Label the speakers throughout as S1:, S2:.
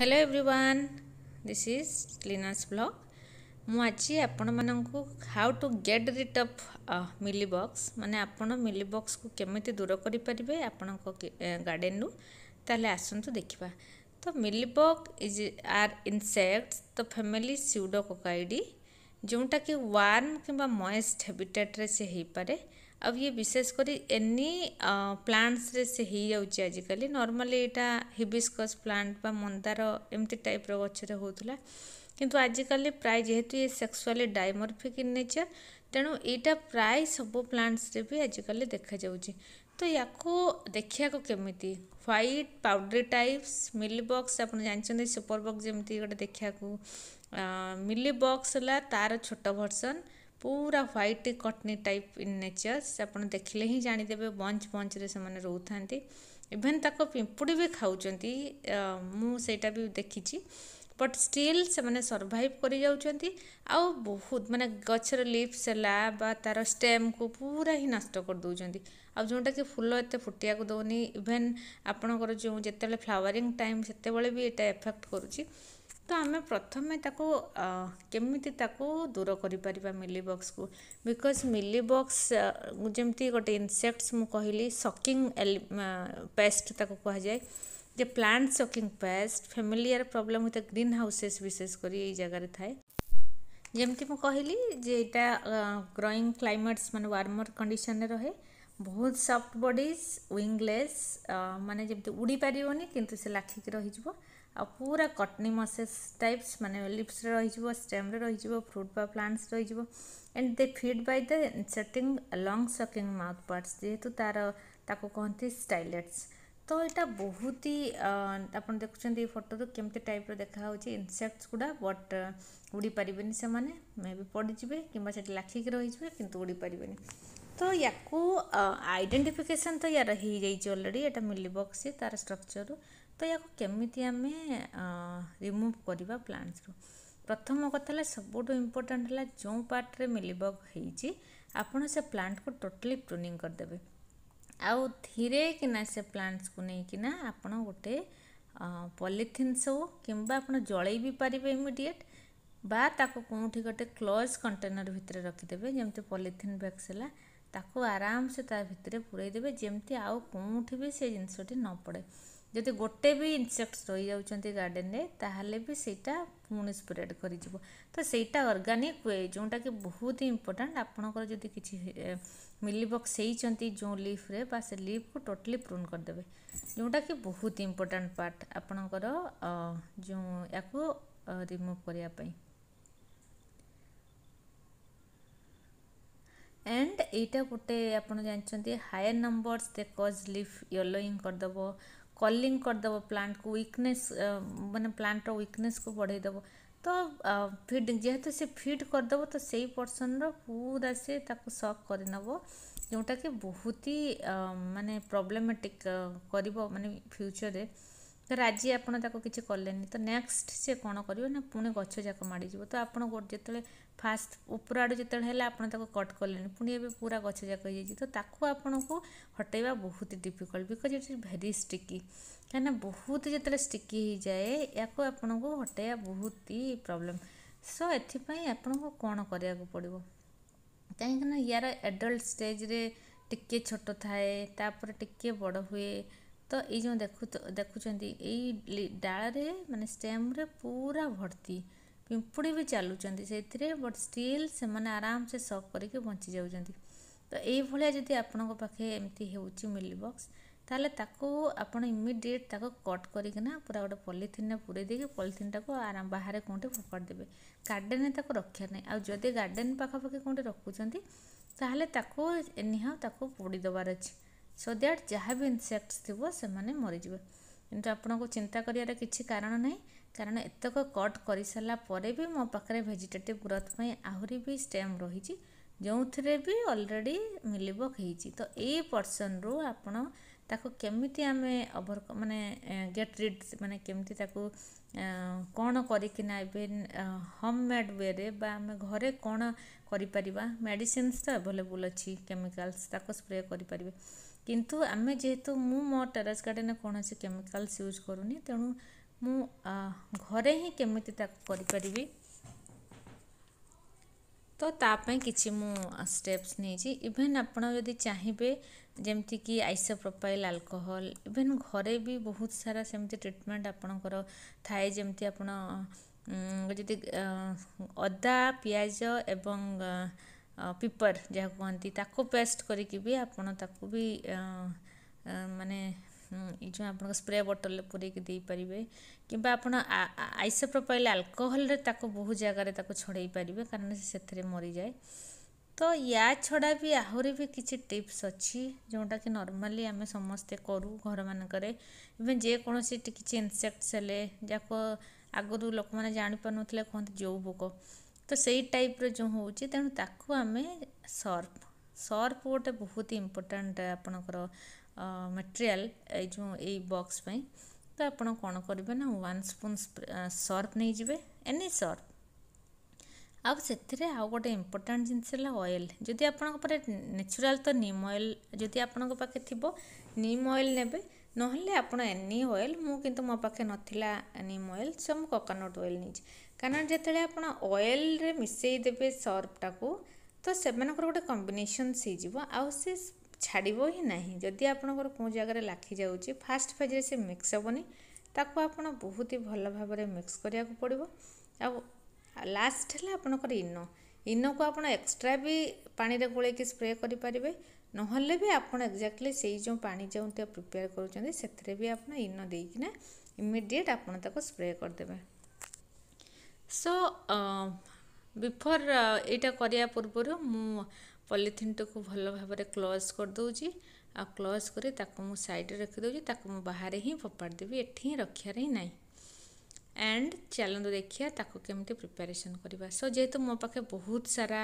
S1: hello everyone this is Leena's blog ମୁଁ ଆଜି ଆପଣମାନଙ୍କୁ how to get rid of mealy bugs ମାନେ ଆପଣ ମିଲି ବକ୍ସକୁ କେମିତି ଦୂର କରିପାରିବେ ଆପଣଙ୍କ ଗାର୍ଡ଼େନରୁ ତାହେଲେ ଆସନ୍ତୁ ଦେଖିବା ତ ମିଲି ବକ୍ ଇଜ୍ ଆର୍ ଇନସେକ୍ଟସ୍ ଦ ଫ୍ୟାମିଲି ସିଉଡ଼ୋକୋକାଇଡ଼ି ଯେଉଁଟାକି ୱାର୍ମ କିମ୍ବା ମଏଷ୍ଟ ହାବିଟେଟ୍ରେ ସେ ହେଇପାରେ ये विशेषकर एनी प्लांट्स रे से हो जाए आजिकल नर्माली यहाँ हिबिस्क प्लांट बा मंदार एमती टाइप रचर हो किंतु आजिकल प्राय जेहेतु ये सेक्सुआली डायमोरफिक इन नेचर तेणु यहाँ प्राय सब प्लांट्स रे भी आजिकल देखा जा तो या देखा कमी white powdery types mealy bugs आप जानते सुपर बक्स जमी गोटे देखा मिली बक्स है तार छोट भर्सन पूरा white cottony type in natures आप देखे ही जाणीदे बंच बंज रे रो था इवेन ताको पिंपुड़ी भी खाऊं मुटा भी देखी बट स्टिल से मैंने सर्भाइव कर बहुत मानने गचर लिप्स है तार स्टेम को पूरा ही नष्ट कर आ जोटा कि फूल एत फुटा दौनी इवेन आपणकर जो जिते फ्लावरिंग टाइम से भी एफेक्ट करुच्छी तो आम प्रथम केमी दूर कर मिली बक्स को बिकज मिली बक्स जमी गोटे इनसेक्ट्स मुझे कहली सकिंग पेस्ट कह जाए जे plant sucking pest family problem होता है ग्रीन हाउसेस विशेषकर ये जगार थाए जमी मुझे कहली जे यहाँ ग्रोईंग क्लैमेट्स मान वार्मर कंडीशन रहे बहुत सफ्ट बडीज विंगलेस मानते उड़ी पार्बन कि लाखिक रही है आ पूरा कटनी मसेज टाइप्स मान लिप्स रही स्टेम रही फ्रूट बा प्लांट्स रही and they feed by the setting long sucking mouth parts जेहेतु तार कहते स्टाइलेट्स तो यहाँ बहुत ही आप देखुं फटो तो कमी टाइप रखा इनसेक्ट्स गुड़ा बट उड़ी पारे से मे बी पड़जे कि लाखिक रही है कि उड़ी पारे तो या आईडेटिफिकेसन तो यार अलरेडी यहाँ मिली बक्स तार स्ट्रक्चर ତ ୟାକୁ କେମିତି ଆମେ ରିମୁଭ୍ କରିବା ପ୍ଲାଣ୍ଟସ୍ରୁ ପ୍ରଥମ କଥା ହେଲା ସବୁଠୁ ଇମ୍ପୋର୍ଟାଣ୍ଟ ହେଲା ଯେଉଁ ପାର୍ଟରେ ମିଲିବଗ୍ ହେଇଛି ଆପଣ ସେ ପ୍ଲାଣ୍ଟକୁ ଟୋଟାଲି ପ୍ରୁନିଂ କରିଦେବେ ଆଉ କିନା ସେ ପ୍ଲାଣ୍ଟସ୍କୁ ନେଇକିନା ଆପଣ ଗୋଟେ ପଲିଥିନ୍ ସବୁ କିମ୍ବା ଆପଣ ଜଳେଇ ବି ପାରିବେ ଇମିଡ଼ିଏଟ୍ ବା ତାକୁ କେଉଁଠି ଗୋଟେ କ୍ଲୋଜ୍ କଣ୍ଟେନର୍ ଭିତରେ ରଖିଦେବେ ଯେମିତି ପଲିଥିନ୍ ବ୍ୟାକ୍ସ ହେଲା ତାକୁ ଆରାମସେ ତା ଭିତରେ ଦେବେ ଯେମିତି ଆଉ କେଉଁଠି ବି ସେ ଜିନିଷଟି ନ ପଡ଼େ ଯଦି ଗୋଟେ ବି ଇନସେକ୍ଟସ୍ ରହିଯାଉଛନ୍ତି ଗାର୍ଡ଼େନରେ ତାହେଲେ ବି ସେଇଟା ପୁଣି ସ୍ପ୍ରେଡ଼୍ କରିଯିବ ତ ସେଇଟା ଅର୍ଗାନିକ୍ ୱେ ଯେଉଁଟାକି ବହୁତ ଇମ୍ପୋର୍ଟାଣ୍ଟ ଆପଣଙ୍କର ଯଦି କିଛି ମିଲିବକ୍ସ ହେଇଛନ୍ତି ଯେଉଁ ଲିଫ୍ରେ ବା ସେ ଲିଫ୍କୁ ଟୋଟାଲି ପ୍ରୁନ୍ କରିଦେବେ ଯେଉଁଟାକି ବହୁତ ଇମ୍ପୋର୍ଟାଣ୍ଟ ପାର୍ଟ ଆପଣଙ୍କର ଯେଉଁ ୟାକୁ ରିମୁଭ୍ କରିବା ପାଇଁ ଆଣ୍ଡ ଏଇଟା ଗୋଟେ ଆପଣ ଜାଣିଛନ୍ତି higher numbers they cause leaf yellowing କରିଦେବ कलिंग करदेव प्लांट को विकनेस मान प्लांटर विकनेस को बढ़ेदेव तो फिड जेहेतु सी फिड करदेव तो से पर्सन रूरा सी सक कर जोटा कि बहुत ही मानने प्रोब्लेमेटिक कर मान फ्यूचर में ତ ରାଜି ଆପଣ ତାକୁ କିଛି କଲେନି ତ ନେକ୍ସଟ ସେ କ'ଣ କରିବ ନା ପୁଣି ଗଛ ଯାକ ମାଡ଼ିଯିବ ତ ଆପଣ ଯେତେବେଳେ ଫାଷ୍ଟ ଉପର ଆଡ଼ୁ ଯେତେବେଳେ ହେଲା ଆପଣ ତାକୁ କଟ୍ କଲେନି ପୁଣି ଏବେ ପୁରା ଗଛ ଯାକ ହେଇଯାଇଛି ତ ତାକୁ ଆପଣଙ୍କୁ ହଟାଇବା ବହୁତ difficult because it's very sticky କାହିଁକିନା ବହୁତ ଯେତେବେଳେ ଷ୍ଟିକି ହେଇଯାଏ ୟାକୁ ଆପଣଙ୍କୁ ହଟାଇବା ବହୁତ ହି ପ୍ରୋବ୍ଲେମ୍ ସୋ ଏଥିପାଇଁ ଆପଣଙ୍କୁ କ'ଣ କରିବାକୁ ପଡ଼ିବ କାହିଁକିନା ୟାର ଆଡ଼ଲ୍ଟ ଷ୍ଟେଜ୍ରେ ଟିକିଏ ଛୋଟ ଥାଏ ତାପରେ ଟିକିଏ ବଡ଼ ହୁଏ ତ ଏଇ ଯେଉଁ ଦେଖୁ ଦେଖୁଛନ୍ତି ଏଇ ଡାଳରେ ମାନେ ଷ୍ଟେମ୍ରେ ପୁରା ଭର୍ତ୍ତି ପିମ୍ପୁଡ଼ି ବି ଚାଲୁଛନ୍ତି ସେଇଥିରେ ବଟ୍ ଷ୍ଟିଲ୍ ସେମାନେ ଆରାମସେ ସକ୍ କରିକି ବଞ୍ଚିଯାଉଛନ୍ତି ତ ଏଇଭଳିଆ ଯଦି ଆପଣଙ୍କ ପାଖେ ଏମିତି ହେଉଛି ମିଲିବକ୍ସ ତାହେଲେ ତାକୁ ଆପଣ ଇମିଡ଼ିଏଟ୍ ତାକୁ କଟ୍ କରିକିନା ପୁରା ଗୋଟେ ପଲିଥିନ୍ରେ ପୁରେଇ ଦେଇକି ପଲିଥିନ୍ଟାକୁ ଆରାମ ବାହାରେ କେଉଁଠି ଫୋପାଡ଼ି ଦେବେ ଗାର୍ଡ଼େନରେ ତାକୁ ରଖିବା ନାହିଁ ଆଉ ଯଦି ଗାର୍ଡ଼େନ୍ ପାଖାପାଖି କେଉଁଠି ରଖୁଛନ୍ତି ତାହେଲେ ତାକୁ ଏନିହାଉ ତାକୁ ପୋଡ଼ି ଦେବାର ଅଛି ସୋ ଦ୍ୟାଟ୍ ଯାହା ବି ଇନସେକ୍ଟସ୍ ଥିବ ସେମାନେ ମରିଯିବେ କିନ୍ତୁ ଆପଣଙ୍କୁ ଚିନ୍ତା କରିବାର କିଛି କାରଣ ନାହିଁ କାରଣ ଏତକ କଟ୍ କରିସାରିଲା ପରେ ବି ମୋ ପାଖରେ ଭେଜିଟେଟିଭ୍ ଗ୍ରୋଥ୍ ପାଇଁ ଆହୁରି ବି ଷ୍ଟେମ୍ ରହିଛି ଯେଉଁଥିରେ ବି ଅଲରେଡ଼ି ମିଲିବକ୍ ହେଇଛି ତ ଏଇ ପର୍ସନ୍ରୁ ଆପଣ ତାକୁ କେମିତି ଆମେ ଓଭର୍ ମାନେ ଗେଟ୍ ରିଡ୍ ମାନେ କେମିତି ତାକୁ କ'ଣ କରିକିନା ଏବେ ହୋମ୍ ମେଡ଼୍ ୱେରେ ବା ଆମେ ଘରେ କ'ଣ କରିପାରିବା ମେଡ଼ିସିନ୍ସ ତ ଆଭେଲେବୁଲ୍ ଅଛି କେମିକାଲ୍ସ ତାକୁ ସ୍ପ୍ରେ କରିପାରିବେ କିନ୍ତୁ ଆମେ ଯେହେତୁ ମୁଁ ମୋ ଟେରେସ୍ ଗାର୍ଡ଼େନ୍ରେ କୌଣସି କେମିକାଲ୍ସ ୟୁଜ୍ କରୁନି ତେଣୁ ମୁଁ ଘରେ ହିଁ କେମିତି ତାକୁ କରିପାରିବି ତ ତା ପାଇଁ କିଛି ମୁଁ ଷ୍ଟେପ୍ସ ନେଇଛି ଇଭେନ୍ ଆପଣ ଯଦି ଚାହିଁବେ ଯେମିତିକି ଆଇସୋପ୍ରୋପାଇଲ୍ ଆଲକୋହଲ୍ ଇଭେନ୍ ଘରେ ବି ବହୁତ ସାରା ସେମିତି ଟ୍ରିଟମେଣ୍ଟ ଆପଣଙ୍କର ଥାଏ ଯେମିତି ଆପଣ ଯଦି ଅଦା ପିଆଜ ଏବଂ पिपर जहाँ कहती पेस्ट करके भी आप मानने जो आप स्प्रे बटल पूरेपर कि आप आइसप्रोपाइल आलकोहल बहुत जगह छड़े पारे कारण से मरी जाए तो या छड़ा भी आहरी भी किसी टीप्स अच्छी जोटा कि नर्माली आम समस्ते करूँ घर मानक इवेन जेकोसी किसी इनसेक्ट्स है जहाँ आगुरी लोक मैंने जापार कहते जो पोक ତ ସେଇ ଟାଇପ୍ର ଯେଉଁ ହେଉଛି ତେଣୁ ତାକୁ ଆମେ ସର୍ଫ ସର୍ଫ ଗୋଟେ ବହୁତ ଇମ୍ପୋର୍ଟାଣ୍ଟ ଆପଣଙ୍କର ମେଟେରିଆଲ୍ ଏଇ ଯେଉଁ ଏଇ ବକ୍ସ ପାଇଁ ତ ଆପଣ କ'ଣ କରିବେ ନା ୱାନ୍ ସ୍ପୁନ୍ ସର୍ଫ ନେଇଯିବେ ଏନି ସର୍ଫ ଆଉ ସେଥିରେ ଆଉ ଗୋଟେ ଇମ୍ପୋର୍ଟାଣ୍ଟ ଜିନିଷ ହେଲା ଅଏଲ୍ ଯଦି ଆପଣଙ୍କ ପାଖରେ ନ୍ୟାଚୁରାଲ୍ ତ ନିମ୍ ଅଏଲ୍ ଯଦି ଆପଣଙ୍କ ପାଖେ ଥିବ ନିମ୍ ଅଏଲ୍ ନେବେ ନହେଲେ ଆପଣ ଏନି ଅଏଲ୍ ମୁଁ କିନ୍ତୁ ମୋ ପାଖେ ନଥିଲା ନିମ୍ ଅଏଲ୍ ସୋ ମୁଁ କୋକୋନଟ୍ ଅଏଲ୍ ନେଇଛି କାରଣ ଯେତେବେଳେ ଆପଣ ଅଏଲ୍ରେ ମିଶାଇ ଦେବେ ସର୍ଫଟାକୁ ତ ସେମାନଙ୍କର ଗୋଟେ କମ୍ବିନେସନ୍ସ ହେଇଯିବ ଆଉ ସେ ଛାଡ଼ିବ ହିଁ ନାହିଁ ଯଦି ଆପଣଙ୍କର କେଉଁ ଜାଗାରେ ଲାଖି ଯାଉଛି ଫାଷ୍ଟ ଫେଜ୍ରେ ସେ ମିକ୍ସ ହେବନି ତାକୁ ଆପଣ ବହୁତ ହି ଭଲ ଭାବରେ ମିକ୍ସ କରିବାକୁ ପଡ଼ିବ ଆଉ ଲାଷ୍ଟ ହେଲା ଆପଣଙ୍କର ଇନୋ ଇନୋକୁ ଆପଣ ଏକ୍ସଟ୍ରା ବି ପାଣିରେ ଗୋଳେଇକି ସ୍ପ୍ରେ କରିପାରିବେ ନହେଲେ ବି ଆପଣ ଏକ୍ଜାକ୍ଟଲି ସେଇ ଯେଉଁ ପାଣି ଯେଉଁଟା ପ୍ରିପେୟାର କରୁଛନ୍ତି ସେଥିରେ ବି ଆପଣ ଇନୋ ଦେଇକିନା ଇମିଡ଼ିଏଟ୍ ଆପଣ ତାକୁ ସ୍ପ୍ରେ କରିଦେବେ ସୋ ବିଫୋର୍ ଏଇଟା କରିବା ପୂର୍ବରୁ ମୁଁ ପଲିଥିନ୍ଟିକୁ ଭଲ ଭାବରେ କ୍ଲୋଜ୍ କରିଦେଉଛି ଆଉ କ୍ଲୋଜ୍ କରି ତାକୁ ମୁଁ ସାଇଡ଼୍ରେ ରଖିଦେଉଛି ତାକୁ ମୁଁ ବାହାରେ ହିଁ ଫୋପାଡ଼ି ଦେବି ଏଠି ହିଁ ରଖିବାର ହିଁ ନାହିଁ ଆଣ୍ଡ ଚାଲନ୍ତୁ ଦେଖିବା ତାକୁ କେମିତି ପ୍ରିପାରେସନ୍ କରିବା ସୋ ଯେହେତୁ ମୋ ପାଖେ ବହୁତ ସାରା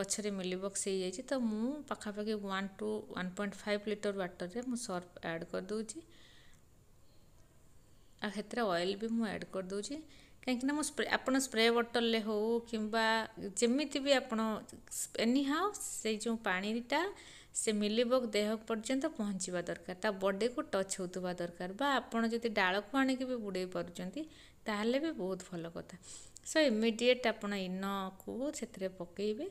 S1: ଗଛରେ ମିଲିବକ୍ସ ହେଇଯାଇଛି ତ ମୁଁ ପାଖାପାଖି one two one point five litre ୱାଟର୍ରେ ମୁଁ ସର୍ଫ ଆଡ଼୍ କରିଦେଉଛି ଆଉ ସେଥିରେ ଅଏଲ୍ ବି ମୁଁ ଆଡ଼୍ କରିଦେଉଛି କାହିଁକିନା ମୁଁ ସ୍ପ୍ରେ ଆପଣ ସ୍ପ୍ରେ ବଟଲ୍ରେ ହେଉ କିମ୍ବା ଯେମିତି ବି ଆପଣ ଏନି ହାଉ ସେଇ ଯେଉଁ ପାଣିଟା ସେ ମିଲିବକ୍ ଦେହ ପର୍ଯ୍ୟନ୍ତ ପହଞ୍ଚିବା ଦରକାର ତା ବଡ଼ିକୁ ଟଚ୍ ହେଉଥିବା ଦରକାର ବା ଆପଣ ଯଦି ଡାଳକୁ ଆଣିକି ବି ବୁଡ଼େଇ ପାରୁଛନ୍ତି ତାହେଲେ ବି ବହୁତ ଭଲ କଥା ସୋ ଇମିଡ଼ିଏଟ୍ ଆପଣ ଇନକୁ ସେଥିରେ ପକାଇବେ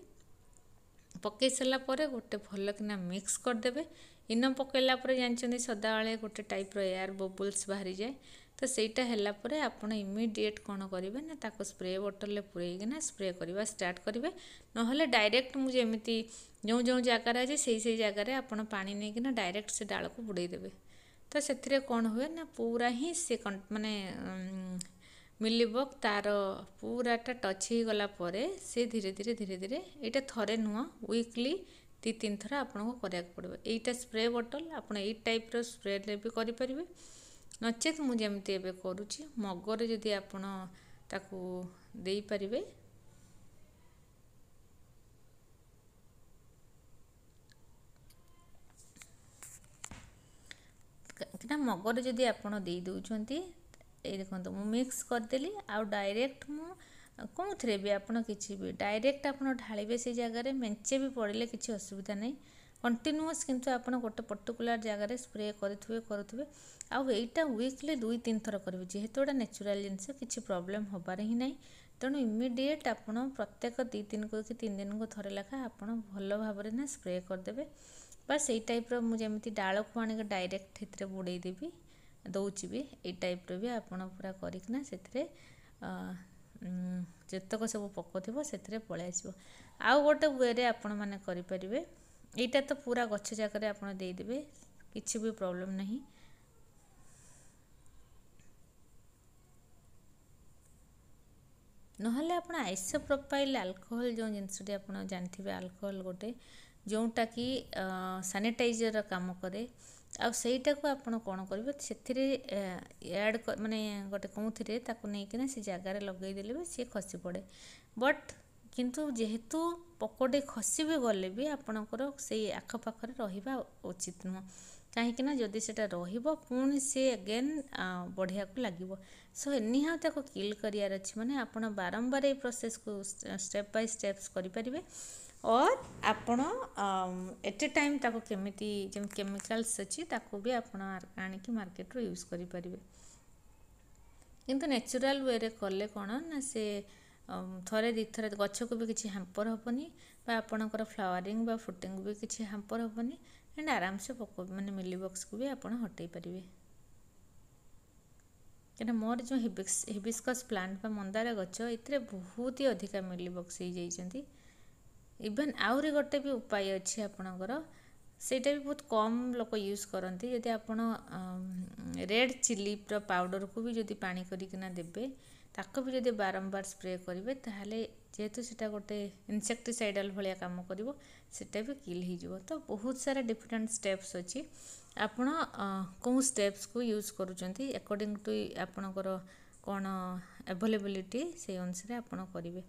S1: ପକାଇ ସାରିଲା ପରେ ଗୋଟେ ଭଲ କିନା ମିକ୍ସ କରିଦେବେ ଇନ ପକାଇଲା ପରେ ଜାଣିଛନ୍ତି ସଦାବେଳେ ଗୋଟେ ଟାଇପ୍ର ଏୟାର ବବୁଲ୍ସ ବାହାରିଯାଏ ତ ସେଇଟା ହେଲା ପରେ ଆପଣ ଇମିଡ଼ିଏଟ୍ କ'ଣ କରିବେ ନା ତାକୁ ସ୍ପ୍ରେ ବଟଲ୍ରେ ପୁରେଇକିନା ସ୍ପ୍ରେ କରିବା ଷ୍ଟାର୍ଟ କରିବେ ନହେଲେ ଡାଇରେକ୍ଟ ମୁଁ ଯେମିତି ଯେଉଁ ଯେଉଁ ଜାଗାରେ ଅଛି ସେଇ ସେଇ ଜାଗାରେ ଆପଣ ପାଣି ନେଇକିନା ଡାଇରେକ୍ଟ ସେ ଡାଳକୁ ବୁଡ଼େଇ ଦେବେ ତ ସେଥିରେ କ'ଣ ହୁଏ ନା ପୁରା ହିଁ ସେ ମାନେ ମିଲିବ ତା'ର ପୁରାଟା ଟଚ୍ ହେଇଗଲା ପରେ ସେ ଧୀରେ ଧୀରେ ଧୀରେ ଧୀରେ ଏଇଟା ଥରେ ନୁହଁ ୱିକ୍ଲି ଦୁଇ ତିନି ଥର ଆପଣଙ୍କୁ କରିବାକୁ ପଡ଼ିବ ଏଇଟା ସ୍ପ୍ରେ ବଟଲ୍ ଆପଣ ଏଇ ଟାଇପ୍ର ସ୍ପ୍ରେରେ ବି କରିପାରିବେ ନଚେତ୍ ମୁଁ ଯେମିତି ଏବେ କରୁଛି ମଗରେ ଯଦି ଆପଣ ତାକୁ ଦେଇପାରିବେ କାହିଁକିନା ମଗରେ ଯଦି ଆପଣ ଦେଇ ଦେଉଛନ୍ତି ଏଇ ଦେଖନ୍ତୁ ମୁଁ ମିକ୍ସ କରିଦେଲି ଆଉ ଡାଇରେକ୍ଟ ମୁଁ କେଉଁଥିରେ ବି ଆପଣ କିଛି ବି ଡାଇରେକ୍ଟ ଆପଣ ଢାଳିବେ ସେ ଜାଗାରେ ମେଞ୍ଚେ ବି ପଡ଼ିଲେ କିଛି ଅସୁବିଧା ନାହିଁ କଣ୍ଟିନ୍ୟୁଅସ୍ କିନ୍ତୁ ଆପଣ ଗୋଟେ ପର୍ଟିକୁଲାର ଜାଗାରେ ସ୍ପ୍ରେ କରିଥିବେ କରୁଥିବେ ଆଉ ଏଇଟା ୱିକ୍ଲି ଦୁଇ ତିନି ଥର କରିବେ ଯେହେତୁ ଏଇଟା ନ୍ୟାଚୁରାଲ୍ ଜିନିଷ କିଛି ପ୍ରୋବ୍ଲେମ୍ ହେବାର ହିଁ ନାହିଁ ତେଣୁ ଇମିଡ଼ିଏଟ୍ ଆପଣ ପ୍ରତ୍ୟେକ ଦୁଇ ଦିନକୁ କି ତିନି ଦିନକୁ ଥରେ ଲେଖା ଆପଣ ଭଲ ଭାବରେ ନା ସ୍ପ୍ରେ କରିଦେବେ ବା ସେଇ ଟାଇପ୍ର ମୁଁ ଯେମିତି ଡାଳକୁ ଆଣିକି ଡାଇରେକ୍ଟ ସେଥିରେ ବୁଡ଼େଇ ଦେବି ଦେଉଛି ବି ଏଇ ଟାଇପ୍ର ବି ଆପଣ ପୁରା କରିକିନା ସେଥିରେ ଯେତକ ସବୁ ପକଉଥିବ ସେଥିରେ ପଳାଇ ଆସିବ ଆଉ ଗୋଟେ ୱେରେ ଆପଣମାନେ କରିପାରିବେ এইটা তো পুরা গছ জায়গায় আপনার দিয়ে কিছু বি প্রোবলেম না নহলে আপনার আইসোপ্রোপাইল আলকোহল যে জিনিসটি আপনার জাঁথিবে আলকোহল গোটে ଯେଉଁଟା କି ସାନିଟାଇଜର୍ର କାମ କରେ ଆଉ ସେଇଟାକୁ ଆପଣ କ'ଣ କରିବେ ସେଥିରେ ଆଡ଼୍ ମାନେ ଗୋଟେ କେଉଁଥିରେ ତାକୁ ନେଇକିନା ସେ ଜାଗାରେ ଲଗାଇଦେଲେ ବି ସିଏ ଖସି ପଡ଼େ ବଟ୍ କିନ୍ତୁ ଯେହେତୁ ପକୋଡ଼ି ଖସି ବି ଗଲେ ବି ଆପଣଙ୍କର ସେଇ ଆଖପାଖରେ ରହିବା ଉଚିତ ନୁହଁ କାହିଁକିନା ଯଦି ସେଇଟା ରହିବ ପୁଣି ସେ ଏଗେନ୍ ବଢ଼ିବାକୁ ଲାଗିବ ସୋ ଏନିହାଉ ତାକୁ କିଲ୍ କରିବାର ଅଛି ମାନେ ଆପଣ ବାରମ୍ବାର ଏଇ ପ୍ରୋସେସ୍କୁ ଷ୍ଟେପ୍ ବାଇ ଷ୍ଟେପ୍ସ କରିପାରିବେ ଅର୍ ଆପଣ ଏଟ୍ ଏ ଟାଇମ୍ ତାକୁ କେମିତି ଯେମିତି କେମିକାଲ୍ସ ଅଛି ତାକୁ ବି ଆପଣ ଆଣିକି ମାର୍କେଟରୁ ୟୁଜ୍ କରିପାରିବେ କିନ୍ତୁ ନ୍ୟାଚୁରାଲ୍ ୱେରେ କଲେ କ'ଣ ନା ସେ ଥରେ ଦୁଇ ଥର ଗଛକୁ ବି କିଛି ହାମ୍ପର୍ ହେବନି ବା ଆପଣଙ୍କର ଫ୍ଲାୱାରିଂ ବା ଫୁଟିଙ୍ଗକୁ ବି କିଛି ହାମ୍ପର୍ ହେବନି ଆଣ୍ଡ ଆରାମସେ ପୋକ ମାନେ ମିଲିବକ୍ସକୁ ବି ଆପଣ ହଟେଇ ପାରିବେ କାରଣ ମୋର ଯେଉଁ ହିବିସ୍କସ୍ ପ୍ଲାଣ୍ଟ ବା ମନ୍ଦାର ଗଛ ଏଥିରେ ବହୁତ ହି ଅଧିକା ମିଲିବକ୍ସ ହେଇଯାଇଛନ୍ତି ଇଭେନ୍ ଆହୁରି ଗୋଟେ ବି ଉପାୟ ଅଛି ଆପଣଙ୍କର ସେଇଟା ବି ବହୁତ କମ୍ ଲୋକ ୟୁଜ୍ କରନ୍ତି ଯଦି ଆପଣ ରେଡ଼୍ ଚିଲିର ପାଉଡ଼ରକୁ ବି ଯଦି ପାଣି କରିକିନା ଦେବେ ତାକୁ ବି ଯଦି ବାରମ୍ବାର ସ୍ପ୍ରେ କରିବେ ତାହେଲେ ଯେହେତୁ ସେଇଟା ଗୋଟେ ଇନସେକ୍ଟିସାଇଡ଼ାଲ୍ ଭଳିଆ କାମ କରିବ ସେଇଟା ବି କିଲ୍ ହେଇଯିବ ତ ବହୁତ ସାରା ଡିଫରେଣ୍ଟ ଷ୍ଟେପ୍ସ ଅଛି ଆପଣ କେଉଁ ଷ୍ଟେପ୍ସକୁ ୟୁଜ୍ କରୁଛନ୍ତି ଏକର୍ଡ଼ିଙ୍ଗ ଟୁ ଆପଣଙ୍କର କ'ଣ ଆଭେଲେବିଲିଟି ସେଇ ଅନୁସାରେ ଆପଣ କରିବେ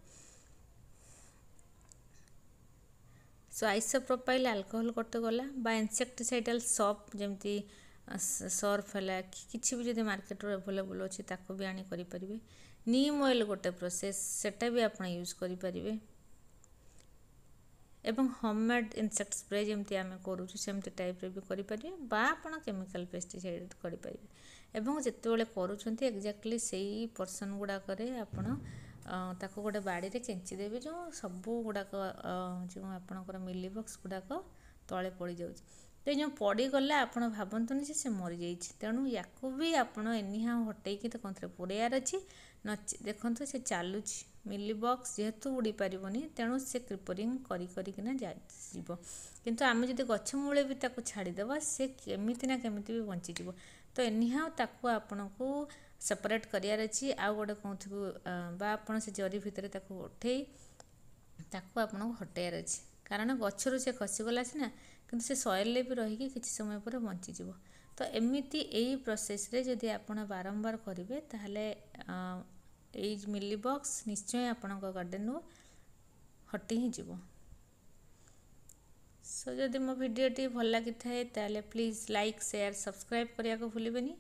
S1: ସୋ ଆଇସୋପ୍ରୋପାଇଲ୍ ଆଲକୋହଲ୍ ଗୋଟେ ଗଲା ବା ଇନସେକ୍ଟିସାଇଡ଼ାଲ୍ ସପ୍ ଯେମିତି ସର୍ଫ ହେଲା କି କିଛି ବି ଯଦି ମାର୍କେଟରୁ ଆଭେଲେବୁଲ୍ ଅଛି ତାକୁ ବି ଆଣି କରିପାରିବେ ନିମ୍ ଅଏଲ୍ ଗୋଟେ ପ୍ରୋସେସ୍ ସେଟା ବି ଆପଣ ୟୁଜ୍ କରିପାରିବେ ଏବଂ ହୋମମେଡ଼୍ ଇନସେକ୍ଟ ସ୍ପ୍ରେ ଯେମିତି ଆମେ କରୁଛୁ ସେମିତି ଟାଇପ୍ରେ ବି କରିପାରିବେ ବା ଆପଣ କେମିକାଲ ପେଷ୍ଟିସାଇଡ଼ କରିପାରିବେ ଏବଂ ଯେତେବେଳେ କରୁଛନ୍ତି ଏକ୍ଜାକ୍ଟଲି ସେଇ ପର୍ସନ୍ ଗୁଡ଼ାକରେ ଆପଣ ତାକୁ ଗୋଟେ ବାଡ଼ିରେ କେଞ୍ଚି ଦେବେ ଯେଉଁ ସବୁ ଗୁଡ଼ାକ ଯେଉଁ ଆପଣଙ୍କର ମିଲିବକ୍ସ ଗୁଡ଼ାକ ତଳେ ପଡ଼ିଯାଉଛି ତେଣୁ ଯେଉଁ ପଡ଼ିଗଲେ ଆପଣ ଭାବନ୍ତୁନି ଯେ ସେ ମରିଯାଇଛି ତେଣୁ ୟାକୁ ବି ଆପଣ ଏନିହା ହଟେଇକି ତ କଣ୍ଠରେ ପୁରେଇବାର ଅଛି ନ ଦେଖନ୍ତୁ ସେ ଚାଲୁଛି ମିଲି ବକ୍ସ ଯେହେତୁ ଉଡ଼ିପାରିବନି ତେଣୁ ସେ କ୍ରିପରିଂ କରି କରିକିନା ଯିବ କିନ୍ତୁ ଆମେ ଯଦି ଗଛ ମୂଳେ ବି ତାକୁ ଛାଡ଼ିଦେବା ସେ କେମିତି ନା କେମିତି ବି ବଞ୍ଚିଯିବ ତ ଏନିହା ତାକୁ ଆପଣଙ୍କୁ ସେପାରେଟ୍ କରିବାର ଅଛି ଆଉ ଗୋଟେ କେଉଁଥିକୁ ବା ଆପଣ ସେ ଜରି ଭିତରେ ତାକୁ ଉଠେଇ ତାକୁ ଆପଣଙ୍କୁ ହଟେଇବାର ଅଛି କାରଣ ଗଛରୁ ସେ ଖସିଗଲା ସିନା କିନ୍ତୁ ସେ ସଏଲରେ ବି ରହିକି କିଛି ସମୟ ପରେ ବଞ୍ଚିଯିବ ତ ଏମିତି ଏଇ ପ୍ରସେସରେ ଯଦି ଆପଣ ବାରମ୍ବାର କରିବେ ତାହେଲେ ଏଇ ମିଲିବକ୍ସ ନିଶ୍ଚୟ ଆପଣଙ୍କ ଗାର୍ଡ଼େନରୁ ହଟି ହିଁ ଯିବ ସୋ ଯଦି ମୋ ଭିଡ଼ିଓଟି ଭଲ ଲାଗିଥାଏ ତାହେଲେ ପ୍ଲିଜ୍ ଲାଇକ୍ ସେୟାର୍ ସବସ୍କ୍ରାଇବ୍ କରିବାକୁ ଭୁଲିବେନି